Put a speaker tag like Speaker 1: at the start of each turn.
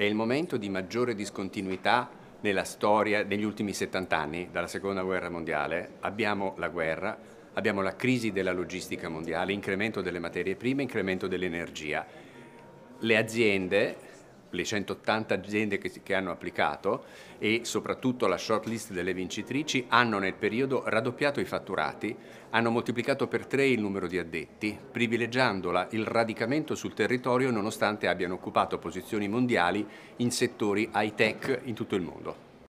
Speaker 1: è il momento di maggiore discontinuità nella storia degli ultimi 70 anni, dalla seconda guerra mondiale. Abbiamo la guerra, abbiamo la crisi della logistica mondiale, incremento delle materie prime, incremento dell'energia. Le aziende le 180 aziende che, che, hanno applicato e soprattutto la shortlist delle vincitrici hanno nel periodo raddoppiato i fatturati, hanno moltiplicato per tre il numero di addetti, privilegiandola il radicamento sul territorio nonostante abbiano occupato posizioni mondiali in settori high tech in tutto il mondo.